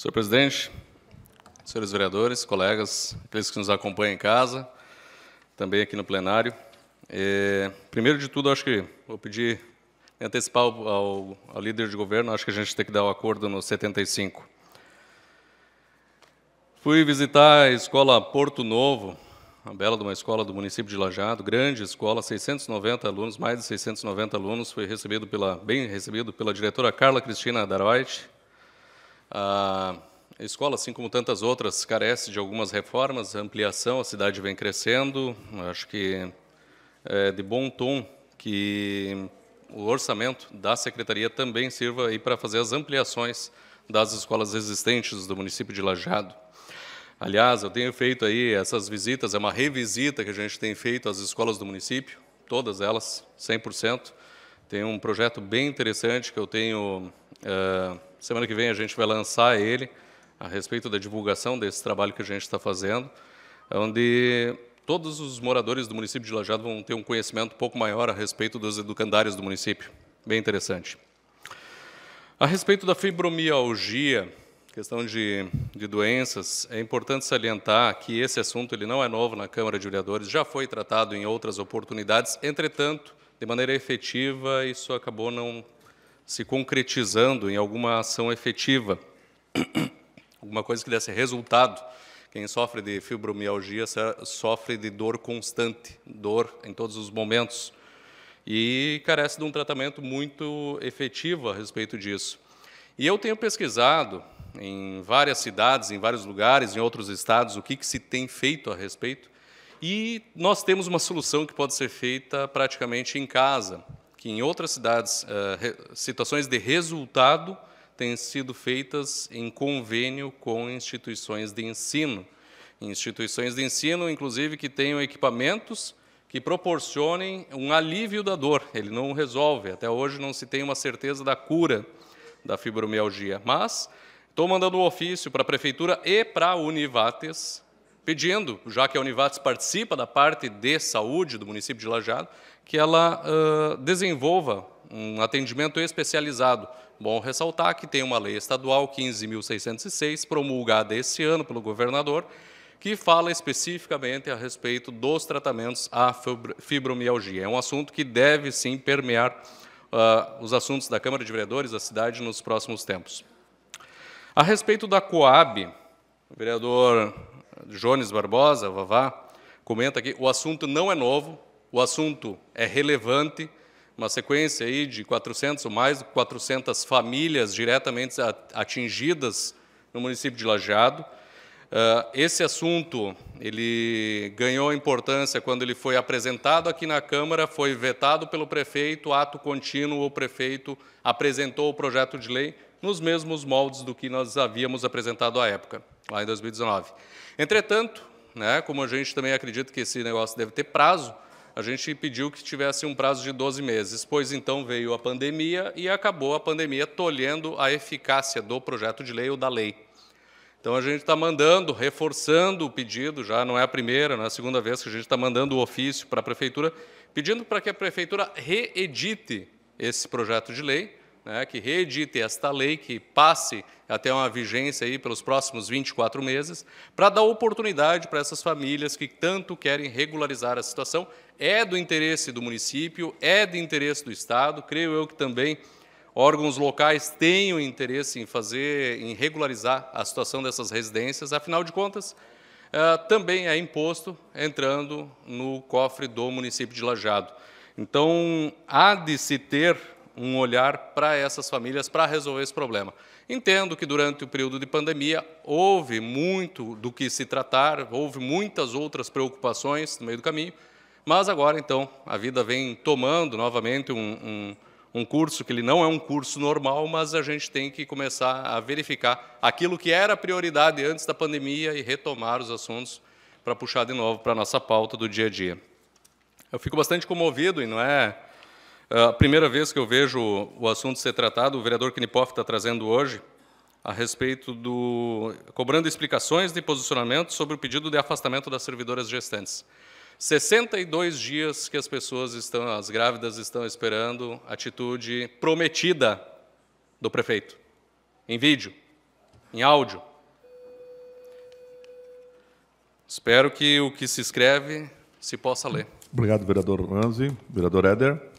Senhor presidente, senhores vereadores, colegas, aqueles que nos acompanham em casa, também aqui no plenário. É, primeiro de tudo, acho que vou pedir antecipar ao, ao, líder de governo, acho que a gente tem que dar o um acordo no 75. Fui visitar a escola Porto Novo, uma bela de uma escola do município de Lajado, grande escola, 690 alunos, mais de 690 alunos, foi recebido pela, bem recebido pela diretora Carla Cristina Daroit, a escola, assim como tantas outras, carece de algumas reformas, ampliação, a cidade vem crescendo. Acho que é de bom tom que o orçamento da secretaria também sirva aí para fazer as ampliações das escolas existentes do município de Lajado. Aliás, eu tenho feito aí essas visitas, é uma revisita que a gente tem feito às escolas do município, todas elas, 100%. Tem um projeto bem interessante que eu tenho. Eh, semana que vem a gente vai lançar ele a respeito da divulgação desse trabalho que a gente está fazendo, onde todos os moradores do município de Lajado vão ter um conhecimento um pouco maior a respeito dos educandários do município. Bem interessante. A respeito da fibromialgia, questão de, de, doenças, é importante salientar que esse assunto ele não é novo na Câmara de Vereadores, já foi tratado em outras oportunidades. Entretanto, de maneira efetiva, isso acabou não se concretizando em alguma ação efetiva, alguma coisa que desse resultado. Quem sofre de fibromialgia sofre de dor constante, dor em todos os momentos, e carece de um tratamento muito efetivo a respeito disso. E eu tenho pesquisado em várias cidades, em vários lugares, em outros estados, o que, que se tem feito a respeito, e nós temos uma solução que pode ser feita praticamente em casa, que em outras cidades, eh, situações de resultado têm sido feitas em convênio com instituições de ensino. Instituições de ensino, inclusive, que tenham equipamentos que proporcionem um alívio da dor. Ele não resolve, até hoje não se tem uma certeza da cura da fibromialgia, mas estou mandando um ofício para a prefeitura e para a Univates pedindo, já que a Univates participa da parte de saúde do município de Lajado que ela uh, desenvolva um atendimento especializado. Bom ressaltar que tem uma lei estadual 15.606, promulgada este ano pelo governador, que fala especificamente a respeito dos tratamentos à fibromialgia. É um assunto que deve, sim, permear uh, os assuntos da Câmara de Vereadores da cidade nos próximos tempos. A respeito da Coab, o vereador Jones Barbosa, Vavá, comenta aqui, o assunto não é novo, o assunto é relevante, uma sequência aí de 400 ou mais de 400 famílias diretamente atingidas no município de Lajeado. Ah, esse assunto ele ganhou importância quando ele foi apresentado aqui na Câmara, foi vetado pelo prefeito, ato contínuo, o prefeito apresentou o projeto de lei, nos mesmos moldes do que nós havíamos apresentado à época, lá em 2019. Entretanto, né, como a gente também acredita que esse negócio deve ter prazo, a gente pediu que tivesse um prazo de 12 meses, pois então veio a pandemia e acabou a pandemia tolhendo a eficácia do projeto de lei ou da lei. Então a gente está mandando, reforçando o pedido, já não é a primeira, não é a segunda vez que a gente está mandando o ofício para a prefeitura, pedindo para que a prefeitura reedite esse projeto de lei né, que reedite esta lei, que passe até uma vigência aí pelos próximos 24 meses, para dar oportunidade para essas famílias que tanto querem regularizar a situação. É do interesse do município, é do interesse do Estado, creio eu que também órgãos locais tenham interesse em fazer, em regularizar a situação dessas residências, afinal de contas, eh, também é imposto entrando no cofre do município de Lajado. Então, há de se ter um olhar para essas famílias para resolver esse problema. Entendo que durante o período de pandemia houve muito do que se tratar, houve muitas outras preocupações no meio do caminho, mas agora então a vida vem tomando novamente um, um, um curso que ele não é um curso normal, mas a gente tem que começar a verificar aquilo que era prioridade antes da pandemia e retomar os assuntos para puxar de novo para a nossa pauta do dia a dia. Eu fico bastante comovido e não é é, a primeira vez que eu vejo o assunto ser tratado, o vereador Knipoff está trazendo hoje, a respeito do. cobrando explicações de posicionamento sobre o pedido de afastamento das servidoras gestantes. 62 dias que as pessoas estão, as grávidas estão esperando atitude prometida do prefeito. Em vídeo, em áudio. Espero que o que se escreve se possa ler. Obrigado, vereador Ranzi. Vereador Eder.